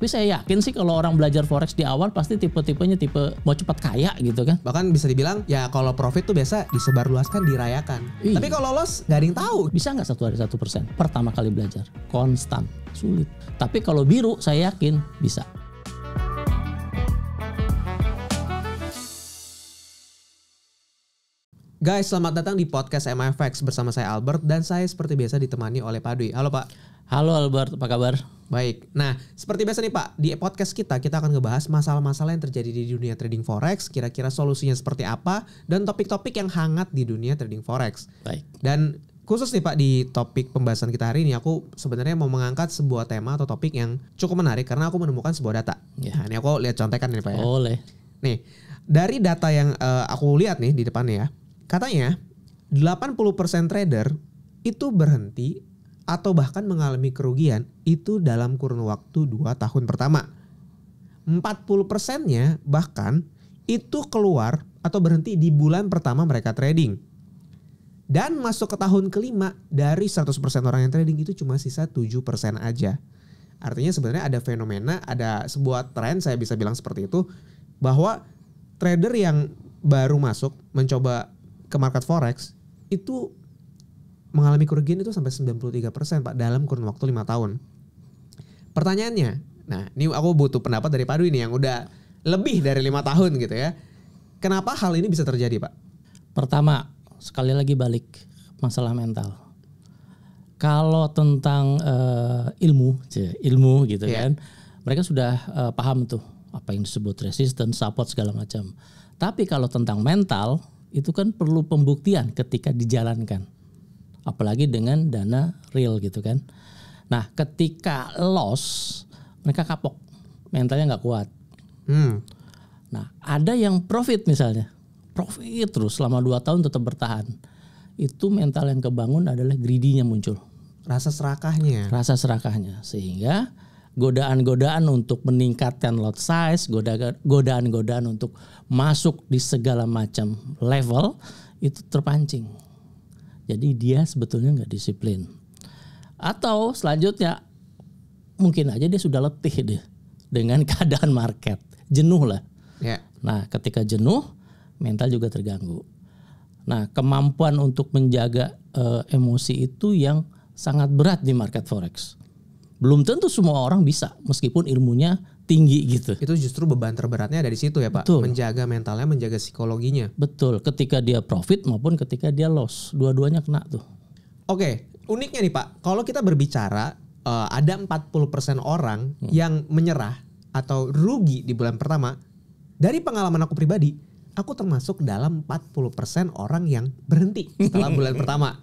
Tapi saya yakin sih kalau orang belajar forex di awal pasti tipe-tipenya tipe mau cepat kaya gitu kan. Bahkan bisa dibilang ya kalau profit tuh biasa disebarluaskan, dirayakan. Iya. Tapi kalau lolos garing ada yang tahu. Bisa nggak satu hari satu persen pertama kali belajar? Konstan, sulit. Tapi kalau biru saya yakin bisa. Guys, selamat datang di podcast MFX bersama saya Albert dan saya seperti biasa ditemani oleh Pak Dwi. Halo Pak. Halo Albert, apa kabar? Baik. Nah, seperti biasa nih Pak, di podcast kita kita akan ngebahas masalah-masalah yang terjadi di dunia trading forex, kira-kira solusinya seperti apa dan topik-topik yang hangat di dunia trading forex. Baik. Dan khusus nih Pak di topik pembahasan kita hari ini aku sebenarnya mau mengangkat sebuah tema atau topik yang cukup menarik karena aku menemukan sebuah data. Ya. Nah, ini aku lihat contekan nih Pak ya. Boleh. Nih, dari data yang uh, aku lihat nih di depannya ya. Katanya 80% trader itu berhenti atau bahkan mengalami kerugian itu dalam kurun waktu 2 tahun pertama. 40 persennya bahkan itu keluar atau berhenti di bulan pertama mereka trading. Dan masuk ke tahun kelima dari 100% orang yang trading itu cuma sisa 7% aja. Artinya sebenarnya ada fenomena, ada sebuah tren saya bisa bilang seperti itu bahwa trader yang baru masuk mencoba ke market forex itu mengalami kerugian itu sampai 93% Pak dalam kurun waktu lima tahun. Pertanyaannya, nah ini aku butuh pendapat dari Padu ini yang udah lebih dari lima tahun gitu ya. Kenapa hal ini bisa terjadi Pak? Pertama, sekali lagi balik masalah mental. Kalau tentang uh, ilmu, ilmu gitu yeah. kan, mereka sudah uh, paham tuh apa yang disebut resistance, support segala macam. Tapi kalau tentang mental, itu kan perlu pembuktian ketika dijalankan apalagi dengan dana real gitu kan. Nah, ketika loss mereka kapok, mentalnya nggak kuat. Hmm. Nah, ada yang profit misalnya, profit terus selama 2 tahun tetap bertahan. Itu mental yang kebangun adalah greedy-nya muncul. Rasa serakahnya. Rasa serakahnya. Sehingga godaan-godaan untuk meningkatkan lot size, godaan-godaan untuk masuk di segala macam level itu terpancing. Jadi dia sebetulnya nggak disiplin. Atau selanjutnya mungkin aja dia sudah letih deh dengan keadaan market, jenuh lah. Ya. Nah, ketika jenuh, mental juga terganggu. Nah, kemampuan untuk menjaga uh, emosi itu yang sangat berat di market forex. Belum tentu semua orang bisa, meskipun ilmunya tinggi gitu. Itu justru beban terberatnya ada di situ ya Pak. Betul. Menjaga mentalnya, menjaga psikologinya. Betul. Ketika dia profit maupun ketika dia loss, dua-duanya kena tuh. Oke, okay. uniknya nih Pak, kalau kita berbicara uh, ada 40% orang hmm. yang menyerah atau rugi di bulan pertama. Dari pengalaman aku pribadi, aku termasuk dalam 40% orang yang berhenti setelah bulan pertama.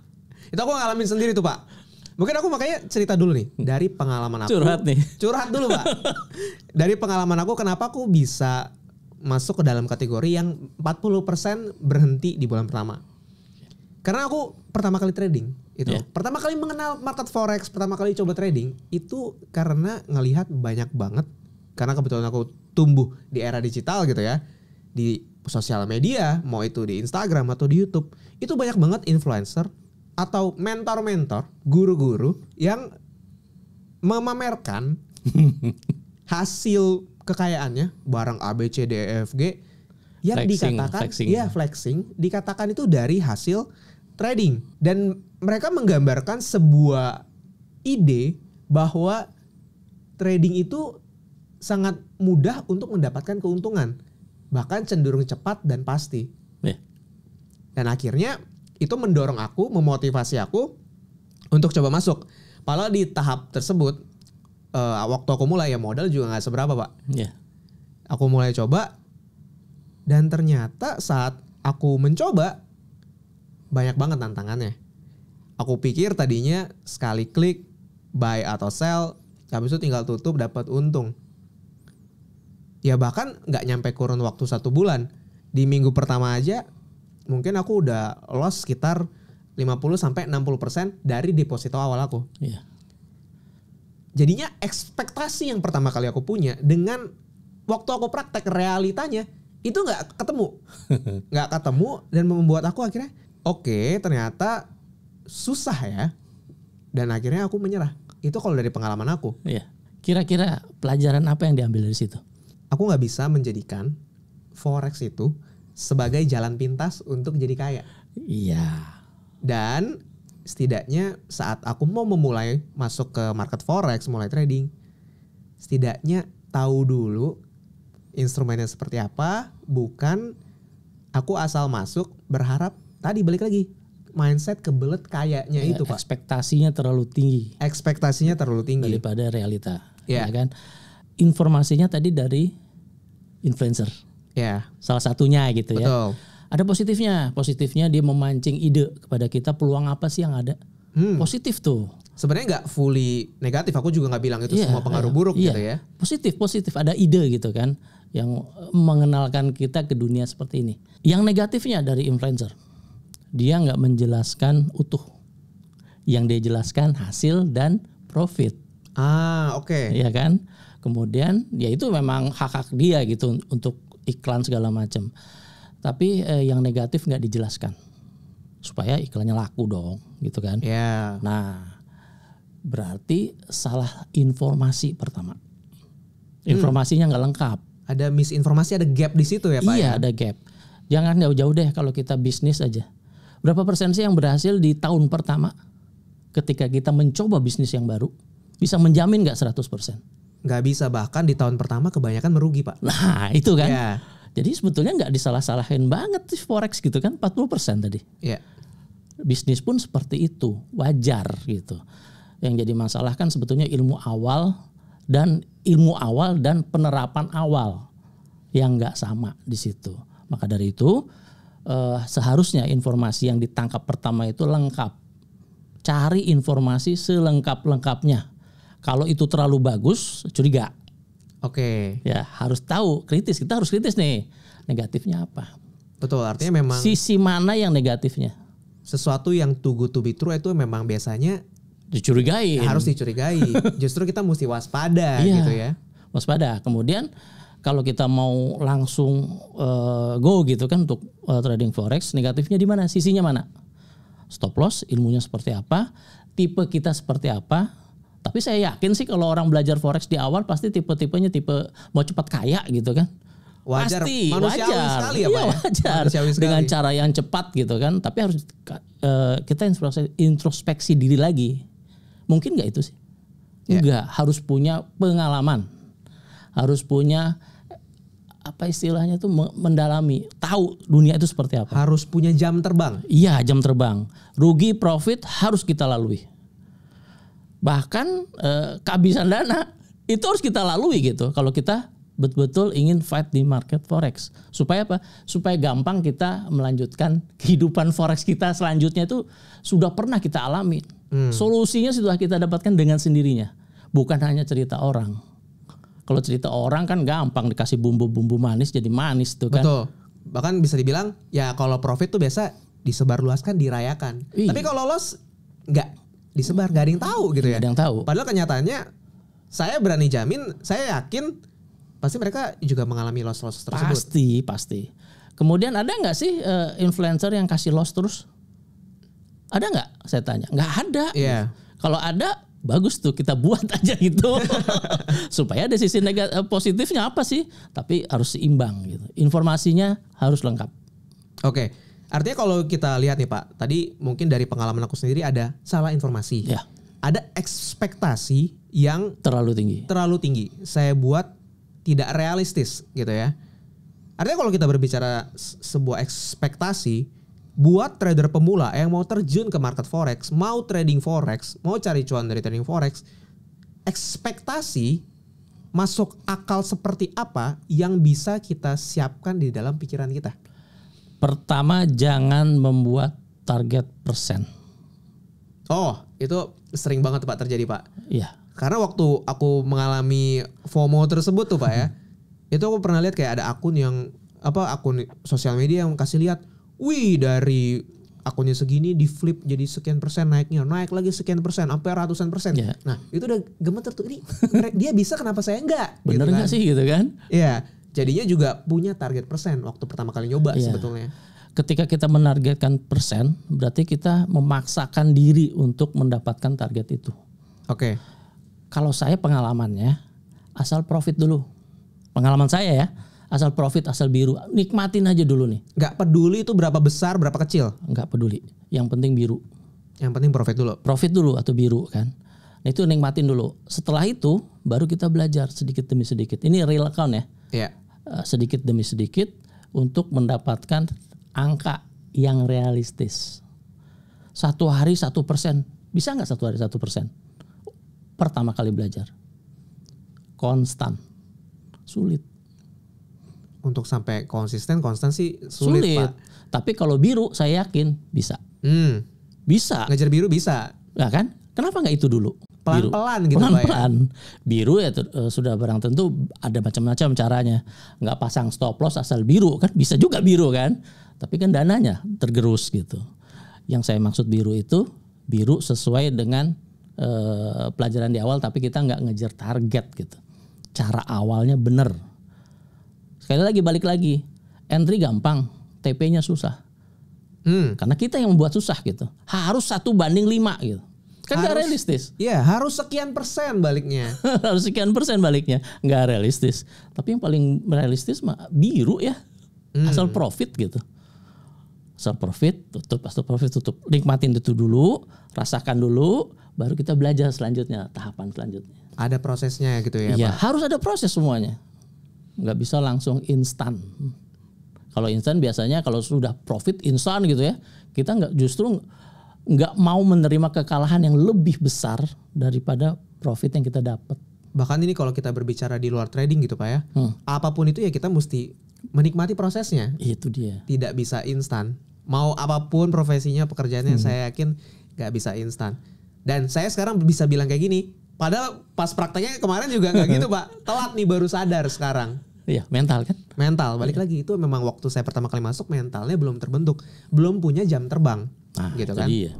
Itu aku ngalamin sendiri tuh Pak Mungkin aku makanya cerita dulu nih hmm. dari pengalaman aku. Curhat nih. Curhat dulu, Pak. dari pengalaman aku kenapa aku bisa masuk ke dalam kategori yang 40% berhenti di bulan pertama. Karena aku pertama kali trading itu. Yeah. Pertama kali mengenal market forex, pertama kali coba trading itu karena ngelihat banyak banget karena kebetulan aku tumbuh di era digital gitu ya. Di sosial media, mau itu di Instagram atau di YouTube, itu banyak banget influencer atau mentor-mentor, guru-guru yang memamerkan hasil kekayaannya barang A B C D E F G yang flexing, dikatakan flexing. ya flexing dikatakan itu dari hasil trading dan mereka menggambarkan sebuah ide bahwa trading itu sangat mudah untuk mendapatkan keuntungan bahkan cenderung cepat dan pasti yeah. dan akhirnya itu mendorong aku, memotivasi aku untuk coba masuk. Padahal di tahap tersebut uh, waktu aku mulai ya modal juga nggak seberapa pak. Yeah. Aku mulai coba dan ternyata saat aku mencoba banyak banget tantangannya. Aku pikir tadinya sekali klik buy atau sell, habis itu tinggal tutup dapat untung. Ya bahkan nggak nyampe kurun waktu satu bulan. Di minggu pertama aja mungkin aku udah loss sekitar 50 sampai 60% dari deposito awal aku. Iya. Jadinya ekspektasi yang pertama kali aku punya dengan waktu aku praktek realitanya itu nggak ketemu. nggak ketemu dan membuat aku akhirnya oke, okay, ternyata susah ya. Dan akhirnya aku menyerah. Itu kalau dari pengalaman aku. Iya. Kira-kira pelajaran apa yang diambil dari situ? Aku nggak bisa menjadikan forex itu sebagai jalan pintas untuk jadi kaya. Iya. Dan setidaknya saat aku mau memulai masuk ke market forex, mulai trading, setidaknya tahu dulu instrumennya seperti apa, bukan aku asal masuk berharap tadi balik lagi mindset kebelet kayaknya ya, itu pak ekspektasinya terlalu tinggi ekspektasinya terlalu tinggi daripada realita ya, ya kan informasinya tadi dari influencer Yeah. Salah satunya gitu ya. Betul. ya. Ada positifnya. Positifnya dia memancing ide kepada kita peluang apa sih yang ada. Hmm. Positif tuh. Sebenarnya nggak fully negatif. Aku juga nggak bilang itu yeah, semua pengaruh buruk yeah. gitu ya. Positif, positif. Ada ide gitu kan yang mengenalkan kita ke dunia seperti ini. Yang negatifnya dari influencer, dia nggak menjelaskan utuh. Yang dia jelaskan hasil dan profit. Ah, oke. Okay. Iya kan? Kemudian ya itu memang hak hak dia gitu untuk iklan segala macam. Tapi eh, yang negatif nggak dijelaskan supaya iklannya laku dong, gitu kan? Yeah. Nah, berarti salah informasi pertama. Hmm. Informasinya nggak hmm. lengkap. Ada misinformasi, ada gap di situ ya, Pak? Iya, ya? ada gap. Jangan jauh-jauh deh kalau kita bisnis aja. Berapa persen sih yang berhasil di tahun pertama ketika kita mencoba bisnis yang baru? Bisa menjamin nggak 100 persen? nggak bisa bahkan di tahun pertama kebanyakan merugi pak. Nah itu kan. yeah. Jadi sebetulnya nggak disalah-salahin banget sih forex gitu kan 40% tadi. yeah. Bisnis pun seperti itu wajar gitu. Yang jadi masalah kan sebetulnya ilmu awal dan ilmu awal dan penerapan awal yang nggak sama di situ. Maka dari itu eh, seharusnya informasi yang ditangkap pertama itu lengkap. Cari informasi selengkap-lengkapnya kalau itu terlalu bagus, curiga. Oke. Okay. Ya, harus tahu kritis. Kita harus kritis nih. Negatifnya apa? Betul, artinya memang sisi mana yang negatifnya? Sesuatu yang too good to be true itu memang biasanya dicurigai. Harus dicurigai. Justru kita mesti waspada iya, gitu ya. Waspada. Kemudian kalau kita mau langsung uh, go gitu kan untuk uh, trading forex negatifnya di mana sisinya mana stop loss ilmunya seperti apa tipe kita seperti apa tapi saya yakin sih kalau orang belajar forex di awal pasti tipe-tipenya tipe mau cepat kaya gitu kan. Wajar, pasti manusiawi wajar. sekali ya, iya, Pak. Iya, wajar. Manusiawi Dengan cara yang cepat gitu kan. Tapi harus uh, kita introspeksi, diri lagi. Mungkin nggak itu sih? Yeah. Enggak, harus punya pengalaman. Harus punya apa istilahnya tuh mendalami, tahu dunia itu seperti apa. Harus punya jam terbang. Iya, jam terbang. Rugi profit harus kita lalui bahkan eh, kehabisan dana itu harus kita lalui gitu kalau kita betul-betul ingin fight di market forex supaya apa supaya gampang kita melanjutkan kehidupan forex kita selanjutnya itu sudah pernah kita alami hmm. solusinya sudah kita dapatkan dengan sendirinya bukan hanya cerita orang kalau cerita orang kan gampang dikasih bumbu-bumbu manis jadi manis tuh kan betul bahkan bisa dibilang ya kalau profit tuh biasa disebarluaskan dirayakan Ih. Iya. tapi kalau loss nggak disebar nggak ada yang tahu gitu ya. ada yang tahu. Padahal kenyataannya saya berani jamin, saya yakin pasti mereka juga mengalami loss loss tersebut. Pasti pasti. Kemudian ada nggak sih uh, influencer yang kasih loss terus? Ada nggak? Saya tanya. Nggak ada. Yeah. Kalau ada bagus tuh kita buat aja gitu supaya ada sisi negatif eh, positifnya apa sih tapi harus seimbang gitu informasinya harus lengkap oke okay. Artinya kalau kita lihat nih Pak, tadi mungkin dari pengalaman aku sendiri ada salah informasi. Ya. Ada ekspektasi yang terlalu tinggi. Terlalu tinggi. Saya buat tidak realistis gitu ya. Artinya kalau kita berbicara sebuah ekspektasi buat trader pemula yang mau terjun ke market forex, mau trading forex, mau cari cuan dari trading forex, ekspektasi masuk akal seperti apa yang bisa kita siapkan di dalam pikiran kita? Pertama, jangan membuat target persen. Oh, itu sering banget Pak terjadi Pak. Iya. Karena waktu aku mengalami FOMO tersebut tuh Pak ya. itu aku pernah lihat kayak ada akun yang apa akun sosial media yang kasih lihat, "Wih, dari akunnya segini di flip jadi sekian persen naiknya naik lagi sekian persen sampai ratusan persen yeah. nah itu udah gemeter tuh ini dia bisa kenapa saya enggak gitu bener gitu kan? gak sih gitu kan Iya jadinya juga punya target persen waktu pertama kali nyoba yeah. sebetulnya. Ketika kita menargetkan persen, berarti kita memaksakan diri untuk mendapatkan target itu. Oke. Okay. Kalau saya pengalamannya asal profit dulu. Pengalaman saya ya, asal profit asal biru. Nikmatin aja dulu nih. Gak peduli itu berapa besar, berapa kecil. Gak peduli. Yang penting biru. Yang penting profit dulu. Profit dulu atau biru kan. Nah, itu nikmatin dulu. Setelah itu baru kita belajar sedikit demi sedikit. Ini real account ya. Iya. Eh, sedikit demi sedikit untuk mendapatkan angka yang realistis. Satu hari satu persen, bisa nggak satu hari satu persen? Pertama kali belajar, konstan, sulit. Untuk sampai konsisten, konstan sih sulit, sulit. Pak. Tapi kalau biru, saya yakin bisa. Hmm. Bisa. Ngejar biru bisa. Ya kan? Kenapa nggak itu dulu? pelan-pelan gitu ya? pelan-pelan ya? biru ya eh, sudah barang tentu ada macam-macam caranya nggak pasang stop loss asal biru kan bisa juga biru kan tapi kan dananya tergerus gitu yang saya maksud biru itu biru sesuai dengan uh, pelajaran di awal tapi kita nggak ngejar target gitu cara awalnya bener sekali lagi balik lagi entry gampang TP-nya susah hmm. karena kita yang membuat susah gitu harus satu banding lima gitu Kan harus, gak realistis. Iya, harus sekian persen baliknya. harus sekian persen baliknya. Gak realistis. Tapi yang paling realistis mah biru ya. Hmm. Asal profit gitu. Asal profit, tutup, asal profit, tutup. Nikmatin itu dulu, rasakan dulu, baru kita belajar selanjutnya, tahapan selanjutnya. Ada prosesnya gitu ya Iya, harus ada proses semuanya. Gak bisa langsung instan. Kalau instan biasanya kalau sudah profit instan gitu ya, kita nggak justru nggak mau menerima kekalahan yang lebih besar daripada profit yang kita dapat. Bahkan ini kalau kita berbicara di luar trading gitu pak ya, hmm. apapun itu ya kita mesti menikmati prosesnya. Itu dia. Tidak bisa instan. Mau apapun profesinya, pekerjaannya hmm. saya yakin nggak bisa instan. Dan saya sekarang bisa bilang kayak gini, Padahal pas prakteknya kemarin juga nggak gitu pak. Telat nih baru sadar sekarang. Iya, mental kan? Mental. Balik iya. lagi itu memang waktu saya pertama kali masuk mentalnya belum terbentuk, belum punya jam terbang. Nah, gitu kan? Iya.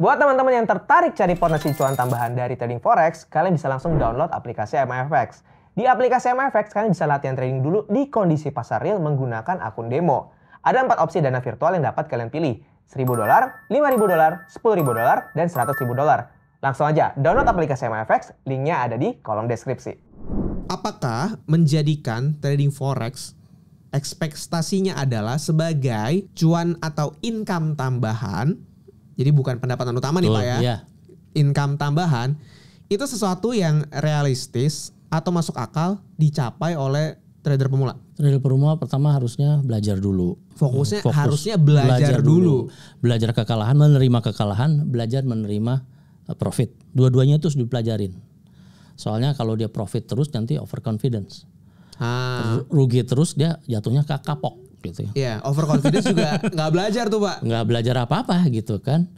Buat teman-teman yang tertarik cari potensi cuan tambahan dari trading forex, kalian bisa langsung download aplikasi MFX. Di aplikasi MFX kalian bisa latihan trading dulu di kondisi pasar real menggunakan akun demo. Ada empat opsi dana virtual yang dapat kalian pilih. 1000 dolar, 5000 dolar, 10000 dolar, dan 100.000 dolar. Langsung aja download aplikasi MFX, linknya ada di kolom deskripsi. Apakah menjadikan trading forex ekspektasinya adalah sebagai cuan atau income tambahan? Jadi bukan pendapatan utama nih Pak ya. Iya. Income tambahan itu sesuatu yang realistis atau masuk akal dicapai oleh trader pemula? Trader pemula pertama harusnya belajar dulu. Fokusnya hmm, Fokus harusnya belajar, belajar dulu. dulu. Belajar kekalahan, menerima kekalahan, belajar menerima eh, profit. Dua-duanya itu harus dipelajarin. Soalnya kalau dia profit terus nanti overconfidence. Ah. Rugi terus dia jatuhnya ke kapok gitu. Iya, yeah, overconfidence juga nggak belajar tuh pak. Nggak belajar apa-apa gitu kan,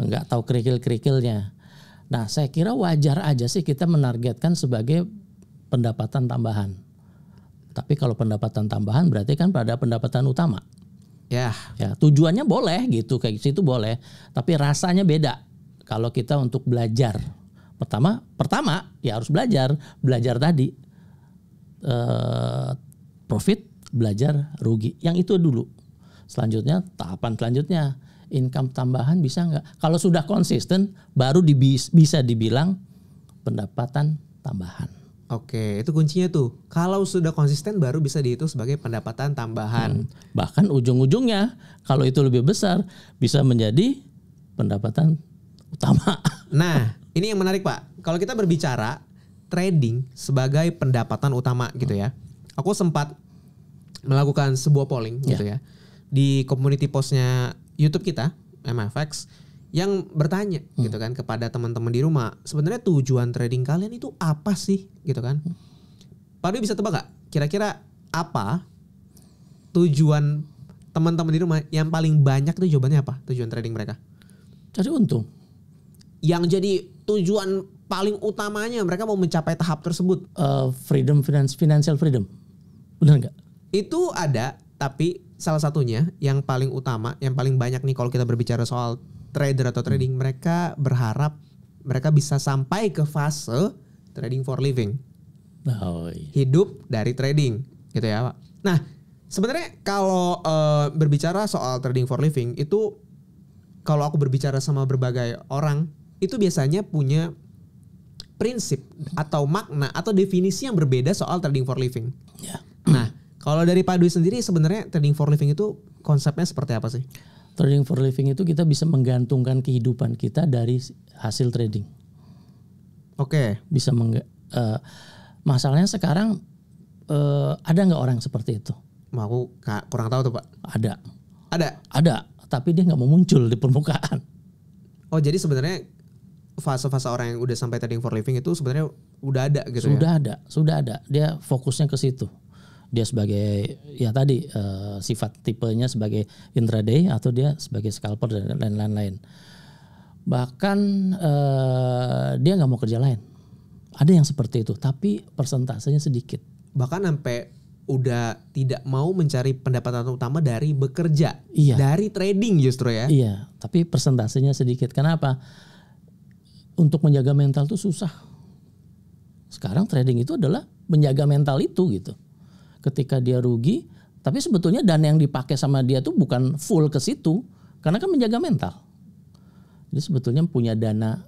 nggak tahu kerikil-kerikilnya. Nah saya kira wajar aja sih kita menargetkan sebagai pendapatan tambahan. Tapi kalau pendapatan tambahan berarti kan pada pendapatan utama. Ya. Yeah. Ya tujuannya boleh gitu kayak situ boleh, tapi rasanya beda kalau kita untuk belajar. Pertama, pertama ya harus belajar, belajar tadi eh, profit, belajar rugi. Yang itu dulu. Selanjutnya tahapan selanjutnya income tambahan bisa nggak? Kalau sudah konsisten, baru dibis, bisa dibilang pendapatan tambahan. Oke, itu kuncinya tuh. Kalau sudah konsisten baru bisa dihitung sebagai pendapatan tambahan. Hmm. Bahkan ujung-ujungnya kalau itu lebih besar bisa menjadi pendapatan utama. Nah, ini yang menarik Pak. Kalau kita berbicara trading sebagai pendapatan utama gitu ya. Aku sempat melakukan sebuah polling yeah. gitu ya. ya di community postnya YouTube kita MFX yang bertanya hmm. gitu kan kepada teman-teman di rumah sebenarnya tujuan trading kalian itu apa sih gitu kan? Hmm. Pak Dwi bisa tebak gak? Kira-kira apa tujuan teman-teman di rumah yang paling banyak itu jawabannya apa? Tujuan trading mereka? Cari untung. Yang jadi tujuan paling utamanya mereka mau mencapai tahap tersebut? Uh, freedom finance, financial freedom, benar nggak? Itu ada, tapi salah satunya yang paling utama, yang paling banyak nih kalau kita berbicara soal trader atau trading, hmm. mereka berharap mereka bisa sampai ke fase trading for living. Oh, iya. Hidup dari trading, gitu ya, Pak. Nah, sebenarnya kalau uh, berbicara soal trading for living itu kalau aku berbicara sama berbagai orang itu biasanya punya prinsip atau makna atau definisi yang berbeda soal trading for living. Ya. Nah, kalau dari Pak Dwi sendiri sebenarnya trading for living itu konsepnya seperti apa sih? Trading for living itu kita bisa menggantungkan kehidupan kita dari hasil trading. Oke. Okay. Bisa meng uh, eh, masalahnya sekarang uh, ada nggak orang seperti itu? Mau aku kurang tahu tuh pak. Ada. Ada. Ada. Tapi dia nggak mau muncul di permukaan. Oh jadi sebenarnya fase-fase orang yang udah sampai trading for living itu sebenarnya udah ada gitu ya? sudah ya? ada sudah ada dia fokusnya ke situ dia sebagai ya tadi uh, sifat tipenya sebagai intraday atau dia sebagai scalper dan lain-lain bahkan uh, dia nggak mau kerja lain ada yang seperti itu tapi persentasenya sedikit bahkan sampai udah tidak mau mencari pendapatan utama dari bekerja iya. dari trading justru ya iya tapi persentasenya sedikit kenapa untuk menjaga mental itu susah. Sekarang trading itu adalah menjaga mental itu gitu. Ketika dia rugi, tapi sebetulnya dana yang dipakai sama dia tuh bukan full ke situ karena kan menjaga mental. Jadi sebetulnya punya dana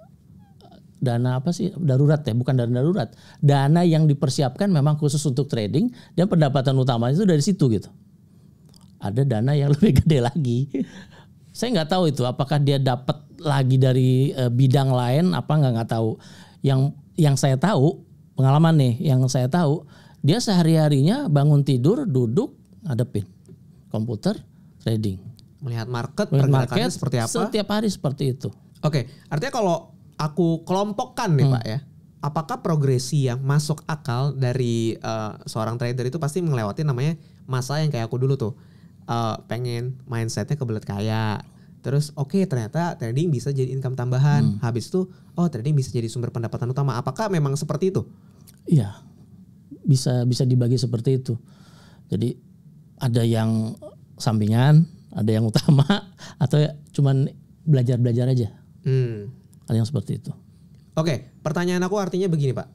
dana apa sih darurat ya bukan dana darurat dana yang dipersiapkan memang khusus untuk trading dan pendapatan utamanya itu dari situ gitu ada dana yang lebih gede lagi saya nggak tahu itu apakah dia dapat lagi dari uh, bidang lain apa nggak nggak tahu. Yang yang saya tahu pengalaman nih, yang saya tahu dia sehari harinya bangun tidur duduk ada pin komputer trading. Melihat market, Melihat market seperti apa? Setiap hari seperti itu. Oke, artinya kalau aku kelompokkan nih hmm. pak ya, apakah progresi yang masuk akal dari uh, seorang trader itu pasti melewati namanya masa yang kayak aku dulu tuh, uh, pengen mindsetnya kebelet kaya, Terus oke okay, ternyata trading bisa jadi income tambahan. Hmm. Habis itu oh trading bisa jadi sumber pendapatan utama. Apakah memang seperti itu? Iya. Bisa bisa dibagi seperti itu. Jadi ada yang sampingan, ada yang utama atau cuman belajar-belajar aja. Hmm. Ada yang seperti itu. Oke, okay. pertanyaan aku artinya begini, Pak.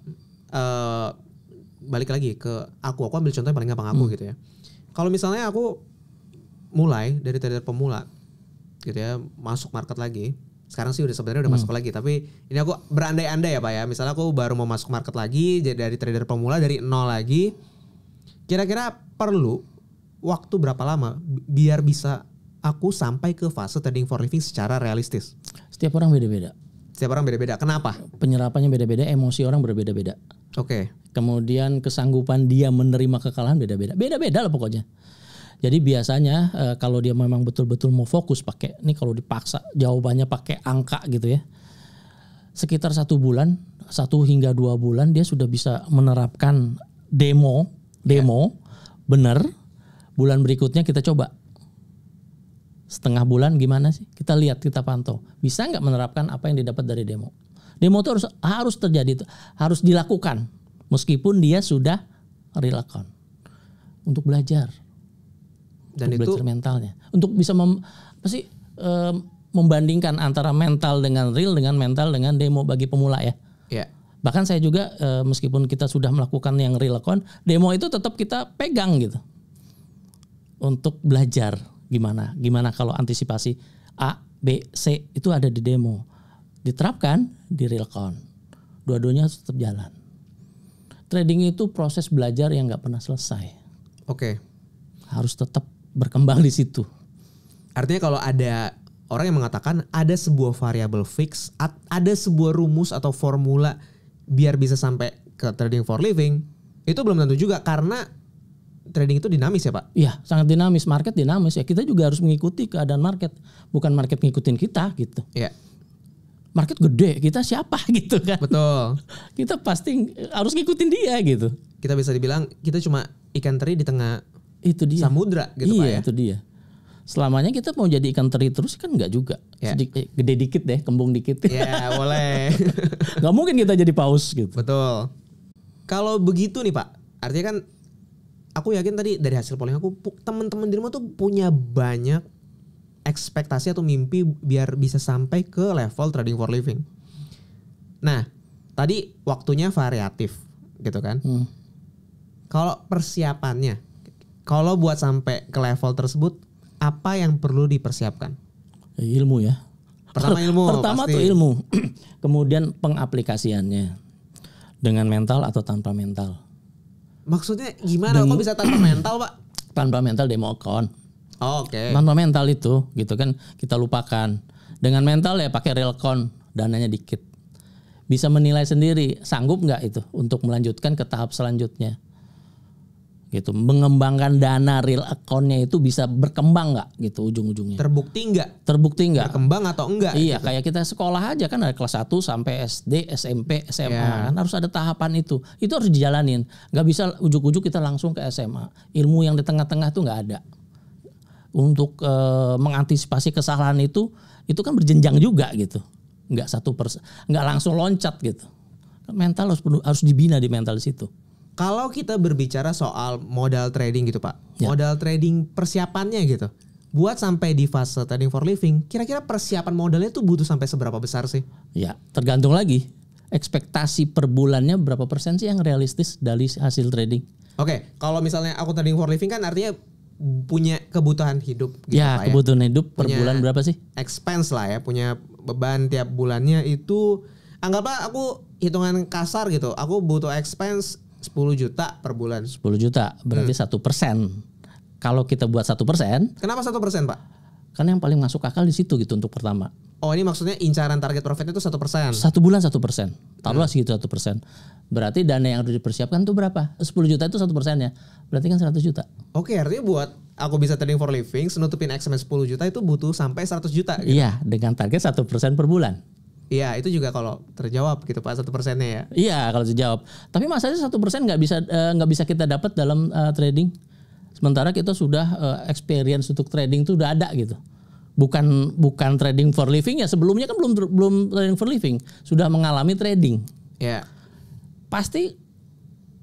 Uh, balik lagi ke aku, aku ambil contoh paling gampang aku hmm. gitu ya. Kalau misalnya aku mulai dari trader pemula, gitu ya masuk market lagi sekarang sih udah sebenarnya udah hmm. masuk lagi tapi ini aku berandai-andai ya pak ya misalnya aku baru mau masuk market lagi jadi dari trader pemula dari nol lagi kira-kira perlu waktu berapa lama biar bisa aku sampai ke fase trading for living secara realistis setiap orang beda-beda setiap orang beda-beda kenapa penyerapannya beda-beda emosi orang berbeda-beda oke okay. kemudian kesanggupan dia menerima kekalahan beda-beda beda-beda lah pokoknya jadi biasanya e, kalau dia memang betul-betul mau fokus pakai, ini kalau dipaksa jawabannya pakai angka gitu ya, sekitar satu bulan, satu hingga dua bulan dia sudah bisa menerapkan demo, demo, yeah. bener. Bulan berikutnya kita coba setengah bulan gimana sih? Kita lihat, kita pantau. Bisa nggak menerapkan apa yang didapat dari demo? Demo itu harus harus terjadi, harus dilakukan meskipun dia sudah relakan untuk belajar dan untuk itu mentalnya untuk bisa mem, apa sih um, membandingkan antara mental dengan real dengan mental dengan demo bagi pemula ya. Yeah. Bahkan saya juga e, meskipun kita sudah melakukan yang real account, demo itu tetap kita pegang gitu. Untuk belajar gimana gimana kalau antisipasi A, B, C itu ada di demo. Diterapkan di real account. Dua-duanya tetap jalan. Trading itu proses belajar yang nggak pernah selesai. Oke. Okay. Harus tetap berkembang di situ. Artinya kalau ada orang yang mengatakan ada sebuah variabel fix, ada sebuah rumus atau formula biar bisa sampai ke trading for living, itu belum tentu juga karena trading itu dinamis ya Pak? Iya, sangat dinamis. Market dinamis ya. Kita juga harus mengikuti keadaan market, bukan market ngikutin kita gitu. Iya. Market gede, kita siapa gitu kan? Betul. kita pasti harus ngikutin dia gitu. Kita bisa dibilang kita cuma ikan teri di tengah itu dia. samudra gitu iya, Pak ya. itu dia. Selamanya kita mau jadi ikan teri terus kan nggak juga. Yeah. Sedik, eh, gede dikit deh, kembung dikit. Ya, yeah, boleh. Gak mungkin kita jadi paus gitu. Betul. Kalau begitu nih Pak, artinya kan aku yakin tadi dari hasil polling aku teman-teman di rumah tuh punya banyak ekspektasi atau mimpi biar bisa sampai ke level trading for living. Nah, tadi waktunya variatif gitu kan. Hmm. Kalau persiapannya kalau buat sampai ke level tersebut, apa yang perlu dipersiapkan? Eh, ilmu ya. Pertama ilmu. Pertama pasti. tuh ilmu. Kemudian pengaplikasiannya dengan mental atau tanpa mental. Maksudnya gimana? Kok bisa tanpa mental, Pak? Tanpa mental demo account. Oh, Oke. Okay. Tanpa mental itu, gitu kan kita lupakan. Dengan mental ya pakai real count, dananya dikit. Bisa menilai sendiri, sanggup nggak itu untuk melanjutkan ke tahap selanjutnya gitu mengembangkan dana real accountnya itu bisa berkembang nggak gitu ujung-ujungnya terbukti nggak terbukti nggak berkembang atau enggak iya gitu. kayak kita sekolah aja kan dari kelas 1 sampai SD SMP SMA yeah. kan harus ada tahapan itu itu harus dijalanin nggak bisa ujuk-ujuk kita langsung ke SMA ilmu yang di tengah-tengah itu nggak ada untuk e, mengantisipasi kesalahan itu itu kan berjenjang juga gitu nggak satu persen nggak langsung loncat gitu mental harus harus dibina di mental situ kalau kita berbicara soal modal trading gitu Pak, ya. modal trading persiapannya gitu, buat sampai di fase trading for living, kira-kira persiapan modalnya tuh butuh sampai seberapa besar sih? Ya, tergantung lagi ekspektasi per bulannya berapa persen sih yang realistis dari hasil trading. Oke, okay, kalau misalnya aku trading for living kan artinya punya kebutuhan hidup. Gitu ya, Pak, ya. kebutuhan ya. hidup per punya bulan berapa sih? Expense lah ya, punya beban tiap bulannya itu anggaplah aku hitungan kasar gitu. Aku butuh expense 10 juta per bulan. 10 juta berarti hmm. satu hmm. persen. Kalau kita buat satu persen. Kenapa satu persen pak? Karena yang paling masuk akal di situ gitu untuk pertama. Oh ini maksudnya incaran target profitnya itu satu persen. Satu bulan satu persen. Taruhlah hmm. segitu satu persen. Berarti dana yang harus dipersiapkan itu berapa? 10 juta itu satu persen ya Berarti kan 100 juta. Oke artinya buat aku bisa trading for living, senutupin expense 10 juta itu butuh sampai 100 juta. Gitu? Iya dengan target satu persen per bulan. Iya itu juga kalau terjawab gitu pak satu persennya ya. Iya kalau terjawab. Tapi masalahnya satu persen nggak bisa eh, nggak uh, bisa kita dapat dalam uh, trading. Sementara kita sudah uh, experience untuk trading itu udah ada gitu. Bukan bukan trading for living ya sebelumnya kan belum belum trading for living sudah mengalami trading. Ya. Pasti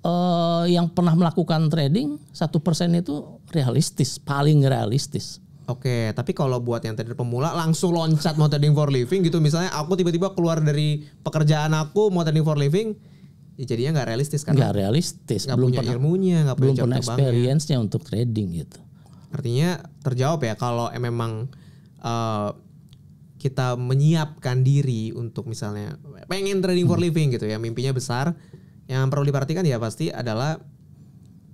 uh, yang pernah melakukan trading satu persen itu realistis paling realistis Oke, okay, tapi kalau buat yang trader pemula langsung loncat mau trading for living gitu misalnya aku tiba-tiba keluar dari pekerjaan aku mau trading for living ya jadinya nggak realistis kan? Nggak realistis, gak belum punya pernah, ilmunya, nggak punya belum pernah ya. experience-nya untuk trading gitu. Artinya terjawab ya kalau memang uh, kita menyiapkan diri untuk misalnya pengen trading for hmm. living gitu ya mimpinya besar, yang perlu diperhatikan ya pasti adalah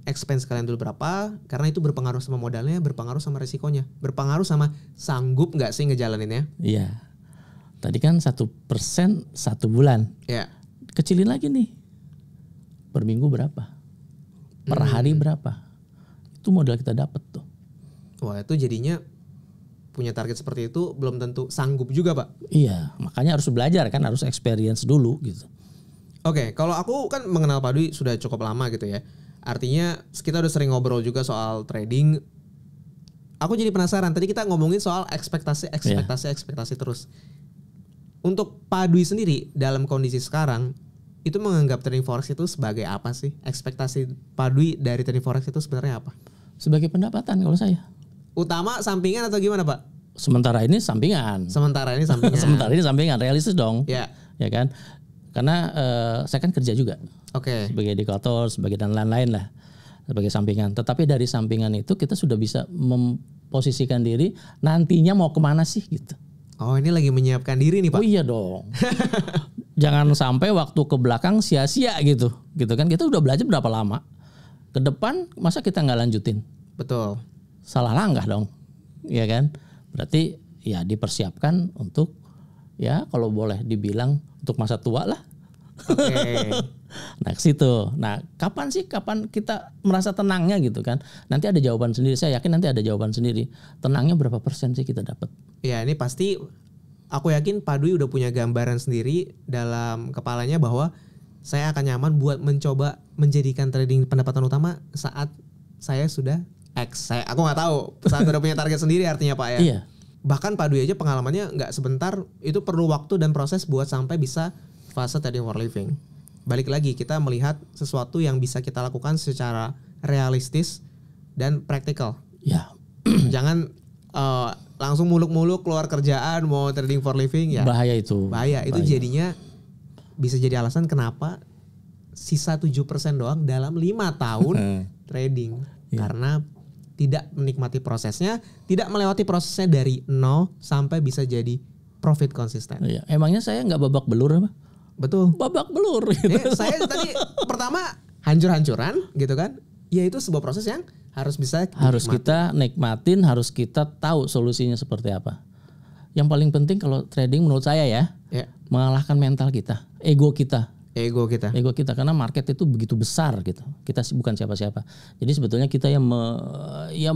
expense kalian dulu berapa karena itu berpengaruh sama modalnya, berpengaruh sama resikonya, berpengaruh sama sanggup nggak sih ngejalaninnya. Iya. Tadi kan satu persen satu bulan. Iya. Kecilin lagi nih. Per minggu berapa? Per hmm. hari berapa? Itu modal kita dapat tuh. Wah itu jadinya punya target seperti itu belum tentu sanggup juga pak. Iya, makanya harus belajar kan, harus experience dulu gitu. Oke, kalau aku kan mengenal Pak Dwi sudah cukup lama gitu ya. Artinya kita udah sering ngobrol juga soal trading. Aku jadi penasaran. Tadi kita ngomongin soal ekspektasi, iya. ekspektasi, yeah. ekspektasi terus. Untuk Pak Dwi sendiri dalam kondisi sekarang itu menganggap trading forex itu sebagai apa sih? Ekspektasi Pak Dwi dari trading forex itu sebenarnya apa? Sebagai pendapatan kalau saya. Utama, sampingan atau gimana Pak? Sementara ini sampingan. Sementara ini sampingan. Sementara ini sampingan, realistis dong. Ya. Yeah. Ya kan? Karena uh, saya kan kerja juga okay. sebagai indikator, sebagai dan lain-lain lah, sebagai sampingan. Tetapi dari sampingan itu kita sudah bisa memposisikan diri nantinya mau kemana sih gitu. Oh ini lagi menyiapkan diri nih pak? Oh iya dong. Jangan sampai waktu ke belakang sia-sia gitu, gitu kan kita udah belajar berapa lama. Ke depan masa kita nggak lanjutin? Betul. Salah langkah dong, ya kan? Berarti ya dipersiapkan untuk ya kalau boleh dibilang untuk masa tua lah. Oke. Okay. Nah, ke situ. Nah, kapan sih kapan kita merasa tenangnya gitu kan? Nanti ada jawaban sendiri. Saya yakin nanti ada jawaban sendiri. Tenangnya berapa persen sih kita dapat? Ya, ini pasti aku yakin Pak Dwi udah punya gambaran sendiri dalam kepalanya bahwa saya akan nyaman buat mencoba menjadikan trading pendapatan utama saat saya sudah X. Saya aku nggak tahu. Saat udah punya target sendiri artinya Pak ya. Iya. Bahkan Pak Dwi aja pengalamannya nggak sebentar itu perlu waktu dan proses buat sampai bisa fase trading for living balik lagi kita melihat sesuatu yang bisa kita lakukan secara realistis dan praktikal. Ya. Jangan uh, langsung muluk-muluk keluar kerjaan mau trading for living ya. Bahaya itu. Bahaya itu Bahaya. jadinya bisa jadi alasan kenapa sisa 7% doang dalam lima tahun hmm. trading ya. karena tidak menikmati prosesnya, tidak melewati prosesnya dari nol sampai bisa jadi profit konsisten. Iya. Emangnya saya nggak babak belur apa? betul babak belur eh, gitu. Eh, saya tadi pertama hancur-hancuran gitu kan ya itu sebuah proses yang harus bisa nikmatin. harus kita nikmatin harus kita tahu solusinya seperti apa yang paling penting kalau trading menurut saya ya yeah. mengalahkan mental kita ego kita ego kita ego kita karena market itu begitu besar gitu kita bukan siapa-siapa jadi sebetulnya kita yang me, ya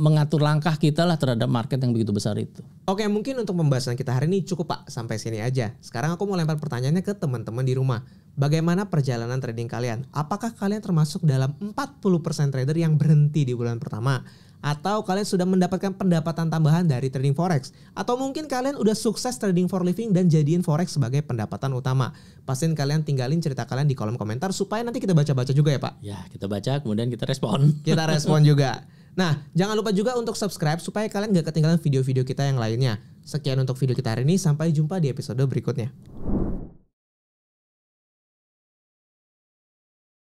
mengatur langkah kita lah terhadap market yang begitu besar itu oke mungkin untuk pembahasan kita hari ini cukup pak sampai sini aja sekarang aku mau lempar pertanyaannya ke teman-teman di rumah Bagaimana perjalanan trading kalian? Apakah kalian termasuk dalam 40% trader yang berhenti di bulan pertama? atau kalian sudah mendapatkan pendapatan tambahan dari trading forex atau mungkin kalian udah sukses trading for living dan jadiin forex sebagai pendapatan utama. Pastiin kalian tinggalin cerita kalian di kolom komentar supaya nanti kita baca-baca juga ya, Pak. Ya, kita baca kemudian kita respon. Kita respon juga. Nah, jangan lupa juga untuk subscribe supaya kalian gak ketinggalan video-video kita yang lainnya. Sekian untuk video kita hari ini, sampai jumpa di episode berikutnya.